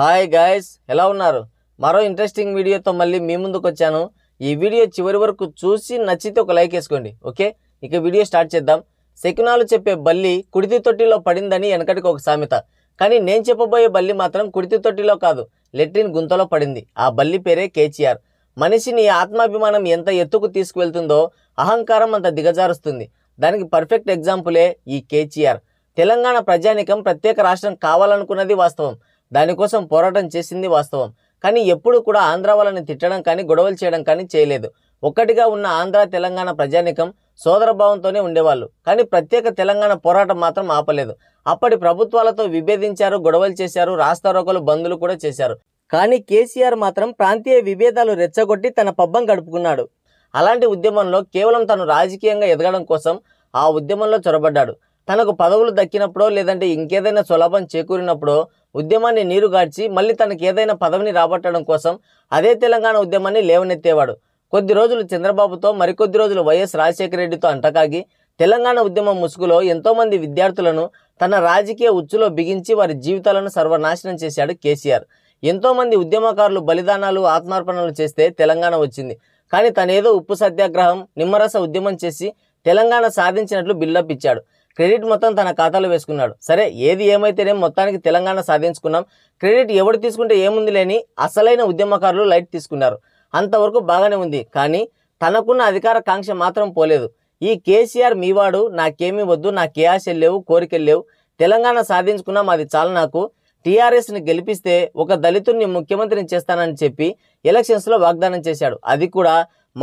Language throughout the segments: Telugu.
హాయ్ గాయస్ ఎలా ఉన్నారు మరో ఇంట్రెస్టింగ్ వీడియోతో మళ్ళీ మీ ముందుకు వచ్చాను ఈ వీడియో చివరి వరకు చూసి నచ్చితే ఒక లైక్ వేసుకోండి ఓకే ఇక వీడియో స్టార్ట్ చేద్దాం శకునాలు చెప్పే బల్లి కుడితి తొట్టిలో పడిందని వెనకటికి ఒక సామెత కానీ నేను చెప్పబోయే బల్లి మాత్రం కుడితి తొట్టిలో కాదు లెట్రిన్ గుంతలో పడింది ఆ బల్లి పేరే కేసీఆర్ మనిషిని ఆత్మాభిమానం ఎంత ఎత్తుకు తీసుకువెళ్తుందో అహంకారం అంత దిగజారుస్తుంది దానికి పర్ఫెక్ట్ ఎగ్జాంపులే ఈ కేసీఆర్ తెలంగాణ ప్రజానికం ప్రత్యేక రాష్ట్రం కావాలనుకున్నది వాస్తవం దానికోసం పోరాటం చేసింది వాస్తవం కానీ ఎప్పుడు కూడా ఆంధ్ర వాళ్ళని తిట్టడం కానీ గొడవలు చేయడం కానీ చేయలేదు ఒక్కటిగా ఉన్న ఆంధ్ర తెలంగాణ ప్రజానికం సోదరభావంతోనే ఉండేవాళ్ళు కానీ ప్రత్యేక తెలంగాణ పోరాటం మాత్రం ఆపలేదు అప్పటి ప్రభుత్వాలతో విభేదించారు గొడవలు చేశారు రాస్తారోకలు బంధులు కూడా చేశారు కానీ కేసీఆర్ మాత్రం ప్రాంతీయ విభేదాలు రెచ్చగొట్టి తన పబ్బం గడుపుకున్నాడు అలాంటి ఉద్యమంలో కేవలం తను రాజకీయంగా ఎదగడం కోసం ఆ ఉద్యమంలో చొరబడ్డాడు తనకు పదవులు దక్కినప్పుడో లేదంటే ఇంకేదైనా సులభం చేకూరినప్పుడో ఉద్యమాన్ని నీరుగార్చి మళ్ళీ తనకు ఏదైనా పదవిని రాబట్టడం కోసం అదే తెలంగాణ ఉద్యమాన్ని లేవనెత్తేవాడు కొద్ది రోజులు చంద్రబాబుతో మరికొద్ది రోజులు వైఎస్ రాజశేఖర రెడ్డితో అంటకాగి తెలంగాణ ఉద్యమం ముసుగులో ఎంతోమంది విద్యార్థులను తన రాజకీయ ఉచ్చులో బిగించి వారి జీవితాలను సర్వనాశనం చేశాడు కేసీఆర్ ఎంతోమంది ఉద్యమకారులు బలిదానాలు ఆత్మార్పణలు చేస్తే తెలంగాణ వచ్చింది కానీ తనేదో ఉప్పు సత్యాగ్రహం నిమ్మరస ఉద్యమం చేసి తెలంగాణ సాధించినట్లు బిల్డప్ ఇచ్చాడు క్రెడిట్ మొత్తం తన ఖాతాలో వేసుకున్నాడు సరే ఏది ఏమైతేనే మొత్తానికి తెలంగాణ సాధించుకున్నాం క్రెడిట్ ఎవడు తీసుకుంటే ఏముంది లేని అసలైన ఉద్యమకారులు లైట్ తీసుకున్నారు అంతవరకు బాగానే ఉంది కానీ తనకున్న అధికార కాంక్ష మాత్రం పోలేదు ఈ కేసీఆర్ మీవాడు నాకేమీ వద్దు నా ఆశలు లేవు కోరికలు లేవు తెలంగాణ సాధించుకున్నాం అది చాలు నాకు టీఆర్ఎస్ని గెలిపిస్తే ఒక దళితుడిని ముఖ్యమంత్రిని చేస్తానని చెప్పి ఎలక్షన్స్లో వాగ్దానం చేశాడు అది కూడా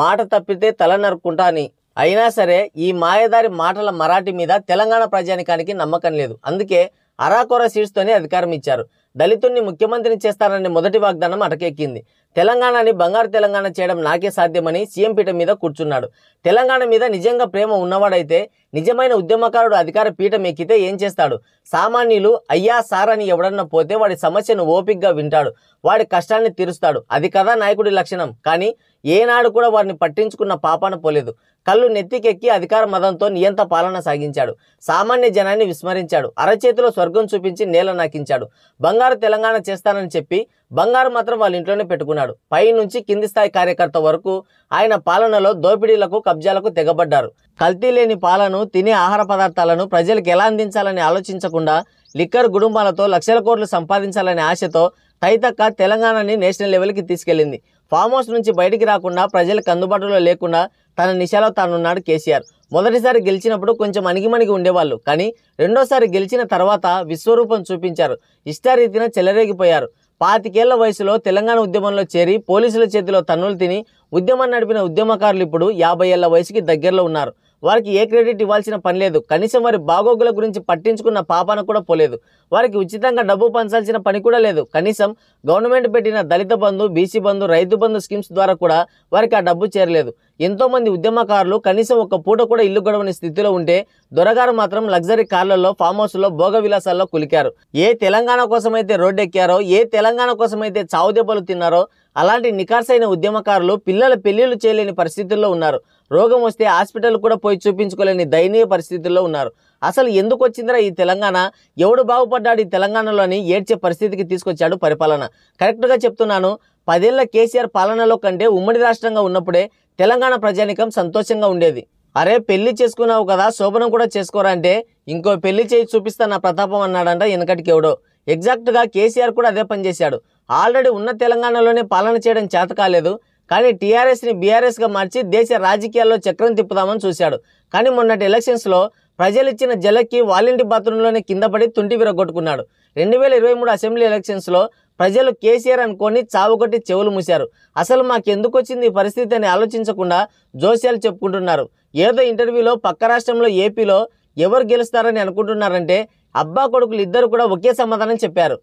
మాట తప్పితే తల నరుక్కుంటా అని అయినా సరే ఈ మాయదారి మాటల మరాఠీ మీద తెలంగాణ ప్రజానికానికి నమ్మకం లేదు అందుకే అరాకొర సీట్స్తోనే అధికారం ఇచ్చారు దళితుణ్ణి ముఖ్యమంత్రిని చేస్తారనే మొదటి వాగ్దానం అటకెక్కింది తెలంగాణని బంగారు తెలంగాణ చేయడం నాకే సాధ్యమని సీఎం పీఠం మీద కూర్చున్నాడు తెలంగాణ మీద నిజంగా ప్రేమ ఉన్నవాడైతే నిజమైన ఉద్యమకారుడు అధికార పీఠం ఎక్కితే ఏం చేస్తాడు సామాన్యులు అయ్యా సార్ అని ఎవడన్నా పోతే వాడి సమస్యను ఓపిక్గా వింటాడు వాడి కష్టాన్ని తీరుస్తాడు అది కదా నాయకుడి లక్షణం కానీ ఏనాడు కూడా వారిని పట్టించుకున్న పాపాన పోలేదు కళ్ళు నెత్తికెక్కి అధికార మదంతో నియంత పాలన సాగించాడు సామాన్య జనాన్ని విస్మరించాడు అరచేతిలో స్వర్గం చూపించి నేల నాకించాడు బంగారు తెలంగాణ చేస్తానని చెప్పి బంగారం మాత్రం వాళ్ళ ఇంట్లోనే పెట్టుకున్నాడు పై నుంచి కింది స్థాయి కార్యకర్త వరకు ఆయన పాలనలో దోపిడీలకు కబ్జాలకు తెగబడ్డారు కల్తీ లేని పాలను తినే ఆహార పదార్థాలను ప్రజలకు ఎలా అందించాలని ఆలోచించకుండా లిక్కర్ కుటుంబాలతో లక్షల కోట్లు సంపాదించాలనే ఆశతో తైతక్క తెలంగాణని నేషనల్ లెవెల్కి తీసుకెళ్లింది ఫామ్ హౌస్ నుంచి బయటికి రాకుండా ప్రజలకు అందుబాటులో లేకుండా తన నిశాలో తానున్నాడు కేసీఆర్ మొదటిసారి గెలిచినప్పుడు కొంచెం అణిగిమణిగి ఉండేవాళ్ళు కానీ రెండోసారి గెలిచిన తర్వాత విశ్వరూపం చూపించారు ఇష్టారీతిన చెలరేగిపోయారు పాతికేళ్ల వయసులో తెలంగాణ ఉద్యమంలో చేరి పోలీసుల చేతిలో తన్నులు తిని ఉద్యమం నడిపిన ఉద్యమకారులు ఇప్పుడు యాభై ఏళ్ల వయసుకి దగ్గరలో ఉన్నారు వారికి ఏ క్రెడిట్ ఇవ్వాల్సిన పని లేదు కనీసం వారి బాగోగుల గురించి పట్టించుకున్న పాపాన కూడా పోలేదు వారికి ఉచితంగా డబ్బు పంచాల్సిన పని కూడా లేదు కనీసం గవర్నమెంట్ పెట్టిన దళిత బంధు బీసీ బంధు రైతు బంధు స్కీమ్స్ ద్వారా కూడా వారికి ఆ డబ్బు చేరలేదు ఎంతోమంది ఉద్యమకారులు కనీసం ఒక పూట కూడా ఇల్లు గడవని స్థితిలో ఉంటే దొరగారు మాత్రం లగ్జరీ కార్లలో ఫామ్ హౌస్లో భోగ విలాసాల్లో కులికారు ఏ తెలంగాణ కోసమైతే రోడ్డెక్కారో ఏ తెలంగాణ కోసమైతే చావుదెబ్బలు తిన్నారో అలాంటి నికార్సైన ఉద్యమకారులు పిల్లల పెళ్లిళ్లు చేయలేని పరిస్థితుల్లో ఉన్నారు రోగం వస్తే హాస్పిటల్ కూడా పోయి చూపించుకోలేని దయనీయ పరిస్థితుల్లో ఉన్నారు అసలు ఎందుకు వచ్చిందిరా ఈ తెలంగాణ ఎవడు బాగుపడ్డాడు ఈ తెలంగాణలోని ఏడ్చే పరిస్థితికి తీసుకొచ్చాడు పరిపాలన కరెక్ట్గా చెప్తున్నాను పదేళ్ల కేసీఆర్ పాలనలో కంటే ఉమ్మడి రాష్ట్రంగా ఉన్నప్పుడే తెలంగాణ ప్రజానికం సంతోషంగా ఉండేది అరే పెళ్లి చేసుకున్నావు కదా శోభనం కూడా చేసుకోరా అంటే ఇంకో పెళ్లి చేయి చూపిస్తా నా ప్రతాపం అన్నాడంట వెనకటికి ఎవడో ఎగ్జాక్ట్గా కేసీఆర్ కూడా అదే పనిచేశాడు ఆల్రెడీ ఉన్న తెలంగాణలోనే పాలన చేయడం చేత కాలేదు కానీ టీఆర్ఎస్ని బీఆర్ఎస్గా మార్చి దేశ రాజకీయాల్లో చక్రం తిప్పుదామని చూశాడు కానీ మొన్నటి ఎలక్షన్స్లో ప్రజలు ఇచ్చిన జలక్కి వాలింటి బాత్రూంలోనే కింద పడి తుంటి విరగొట్టుకున్నాడు రెండు వేల ఇరవై మూడు అసెంబ్లీ ఎలక్షన్స్లో ప్రజలు కేసీఆర్ అనుకొని చావుకొట్టి చెవులు మూశారు అసలు మాకెందుకు వచ్చింది ఈ పరిస్థితి అని ఆలోచించకుండా జోస్యాలు చెప్పుకుంటున్నారు ఏదో ఇంటర్వ్యూలో పక్క రాష్ట్రంలో ఏపీలో ఎవరు గెలుస్తారని అనుకుంటున్నారంటే అబ్బా కొడుకులు ఇద్దరు కూడా ఒకే సమాధానం చెప్పారు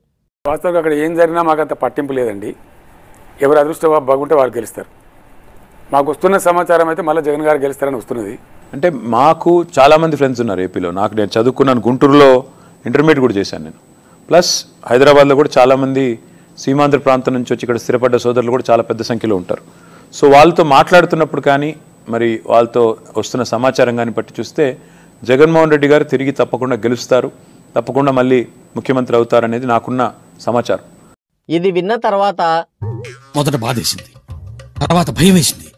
వాస్తవంగా అక్కడ ఏం జరిగినా మాకు అంత పట్టింపు లేదండి ఎవరు అదృష్టం బాగుంటే వాళ్ళు గెలుస్తారు మాకు వస్తున్న సమాచారం అయితే మళ్ళీ జగన్ గారు గెలుస్తారని వస్తున్నది అంటే మాకు చాలామంది ఫ్రెండ్స్ ఉన్నారు ఏపీలో నాకు నేను చదువుకున్నాను గుంటూరులో ఇంటర్మీడియట్ కూడా చేశాను నేను ప్లస్ హైదరాబాద్లో కూడా చాలామంది సీమాంధ్ర ప్రాంతం నుంచి వచ్చి ఇక్కడ స్థిరపడ్డ సోదరులు కూడా చాలా పెద్ద సంఖ్యలో ఉంటారు సో వాళ్ళతో మాట్లాడుతున్నప్పుడు కానీ మరి వాళ్ళతో వస్తున్న సమాచారం కానీ పట్టి చూస్తే జగన్మోహన్ రెడ్డి గారు తిరిగి తప్పకుండా గెలుస్తారు తప్పకుండా మళ్ళీ ముఖ్యమంత్రి అవుతారనేది నాకున్న సమాచారం ఇది విన్న తర్వాత మొదట బాధేసింది తర్వాత భయం వేసింది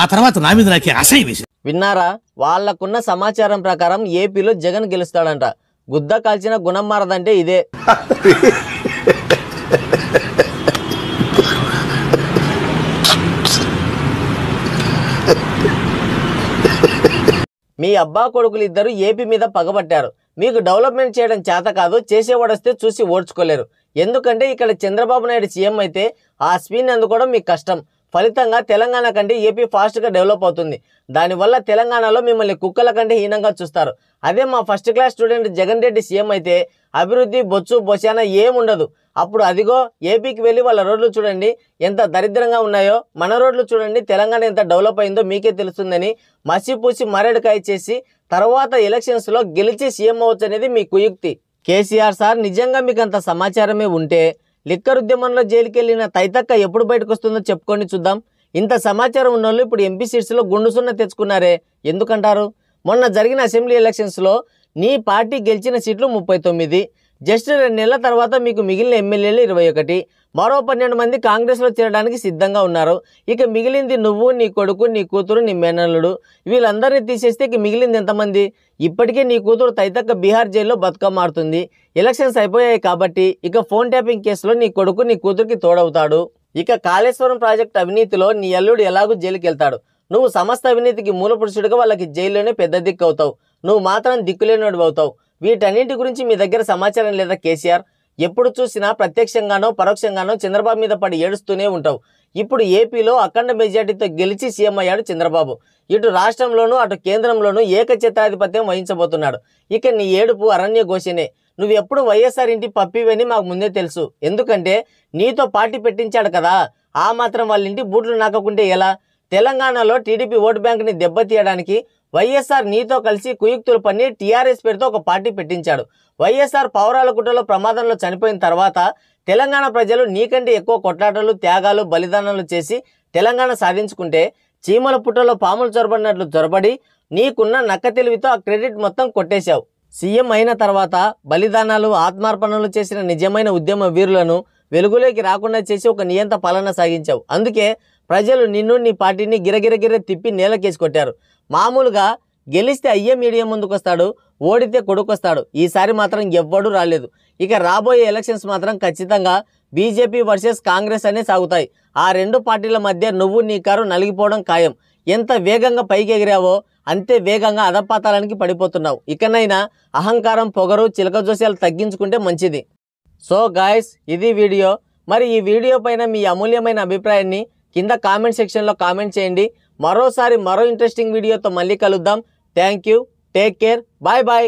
ఆ తర్వాత నా మీద నాకే అసహ్యం వేసింది విన్నారా వాళ్లకున్న సమాచారం ప్రకారం ఏపీలో జగన్ గెలుస్తాడంట గుద్ద కాల్చిన గుణం మారదంటే ఇదే మీ అబ్బా కొడుకులు ఇద్దరు ఏపీ మీద పగబట్టారు మీకు డెవలప్మెంట్ చేయడం చేత కాదు చేసేవాడొస్తే చూసి ఓడ్చుకోలేరు ఎందుకంటే ఇక్కడ చంద్రబాబు నాయుడు సీఎం అయితే ఆ స్పీన్ అందుకోవడం మీకు కష్టం ఫలితంగా తెలంగాణ కంటే ఏపీ ఫాస్ట్గా డెవలప్ అవుతుంది దానివల్ల తెలంగాణలో మిమ్మల్ని కుక్కల కంటే హీనంగా చూస్తారు అదే మా first class student Jagan Reddy CM అయితే అభివృద్ధి బొచ్చు బొసాన ఏముండదు అప్పుడు అదిగో ఏపీకి వెళ్ళి వాళ్ళ రోడ్లు చూడండి ఎంత దరిద్రంగా ఉన్నాయో మన రోడ్లు చూడండి తెలంగాణ ఎంత డెవలప్ అయిందో మీకే తెలుస్తుందని మసిపూసి మరేడుకాయ చేసి తర్వాత ఎలక్షన్స్లో గెలిచి సీఎం అవ్వచ్చు అనేది మీకు యుక్తి కేసీఆర్ సార్ నిజంగా మీకు అంత సమాచారమే ఉంటే లిక్కర్ ఉద్యమంలో జైలుకెళ్లిన తైతక్క ఎప్పుడు బయటకు వస్తుందో చెప్పుకొని చూద్దాం ఇంత సమాచారం ఉన్నోళ్ళు ఇప్పుడు ఎంపీ సీట్స్లో గుండుసున్న తెచ్చుకున్నారే ఎందుకంటారు మొన్న జరిగిన అసెంబ్లీ ఎలక్షన్స్లో నీ పార్టీ గెలిచిన సీట్లు ముప్పై తొమ్మిది జస్ట్ రెండు నెలల తర్వాత మీకు మిగిలిన ఎమ్మెల్యేలు ఇరవై ఒకటి మరో పన్నెండు మంది కాంగ్రెస్లో చేరడానికి సిద్ధంగా ఉన్నారు ఇక మిగిలింది నువ్వు నీ కొడుకు నీ కూతురు నీ మేనల్లుడు వీళ్ళందరినీ తీసేస్తే ఇక మిగిలింది ఎంతమంది ఇప్పటికే నీ కూతురు తైతక్క బీహార్ జైల్లో బతుకమారుతుంది ఎలక్షన్స్ అయిపోయాయి కాబట్టి ఇక ఫోన్ ట్యాపింగ్ కేసులో నీ కొడుకు నీ కూతురికి తోడవుతాడు ఇక కాళేశ్వరం ప్రాజెక్ట్ అవినీతిలో నీ అల్లుడు ఎలాగూ జైలుకి వెళ్తాడు నువ్వు సమస్త అవినీతికి మూల పురుషుడిగా వాళ్ళకి జైల్లోనే పెద్ద దిక్కు అవుతావు నువ్వు మాత్రం దిక్కులేనోడు అవుతావు వీటన్నింటి గురించి మీ దగ్గర సమాచారం లేదా కేసీఆర్ ఎప్పుడు చూసినా ప్రత్యక్షంగానో పరోక్షంగానో చంద్రబాబు మీద పడి ఏడుస్తూనే ఉంటావు ఇప్పుడు ఏపీలో అఖండ మెజార్టీతో గెలిచి సీఎం అయ్యాడు చంద్రబాబు ఇటు రాష్ట్రంలోనూ అటు కేంద్రంలోనూ ఏకచిత్రాధిపత్యం వహించబోతున్నాడు ఇక నీ ఏడుపు అరణ్య ఘోషనే నువ్వు ఎప్పుడు వైఎస్ఆర్ ఇంటి పప్పివని మాకు ముందే తెలుసు ఎందుకంటే నీతో పార్టీ పెట్టించాడు కదా ఆ మాత్రం వాళ్ళ ఇంటి బూట్లు నాకకుంటే ఎలా తెలంగాణలో టీడీపీ ఓటు బ్యాంక్ని దెబ్బతీయడానికి వైఎస్ఆర్ నీతో కలిసి కుయుక్తులు పన్ని టీఆర్ఎస్ పేరుతో ఒక పార్టీ పెట్టించాడు వైఎస్ఆర్ పౌరాలకుట్రలో ప్రమాదంలో చనిపోయిన తర్వాత తెలంగాణ ప్రజలు నీకంటే ఎక్కువ కొట్లాటలు త్యాగాలు బలిదానాలు చేసి తెలంగాణ సాధించుకుంటే చీమల పుట్టలో పాములు చొరబడినట్లు చొరబడి నీకున్న నక్క తెలివితో ఆ క్రెడిట్ మొత్తం కొట్టేశావు సీఎం అయిన తర్వాత బలిదానాలు ఆత్మార్పణలు చేసిన నిజమైన ఉద్యమ వీరులను వెలుగులోకి రాకుండా చేసి ఒక నియంత పాలన సాగించావు అందుకే ప్రజలు నిన్ను నీ పార్టీని గిరగిరగిర తిప్పి నేలకేసి కొట్టారు మామూలుగా గెలిస్తే అయ్యే మీడియా ముందుకు వస్తాడు ఓడితే కొడుకు వస్తాడు ఈసారి మాత్రం ఎవ్వడూ రాలేదు ఇక రాబోయే ఎలక్షన్స్ మాత్రం ఖచ్చితంగా బీజేపీ వర్సెస్ కాంగ్రెస్ అనే సాగుతాయి ఆ రెండు పార్టీల మధ్య నువ్వు నీ కారు నలిగిపోవడం ఖాయం ఎంత వేగంగా పైకి ఎగిరావో అంతే వేగంగా అధపాతాలానికి పడిపోతున్నావు ఇకనైనా అహంకారం పొగరు చిలకజోస్యాలు తగ్గించుకుంటే మంచిది సో గాయస్ ఇది వీడియో మరి ఈ వీడియో పైన మీ అమూల్యమైన అభిప్రాయాన్ని కింద కామెంట్ సెక్షన్లో కామెంట్ చేయండి మరోసారి మరో ఇంట్రెస్టింగ్ వీడియో తో మళ్ళీ కలుద్దాం thank you take care bye by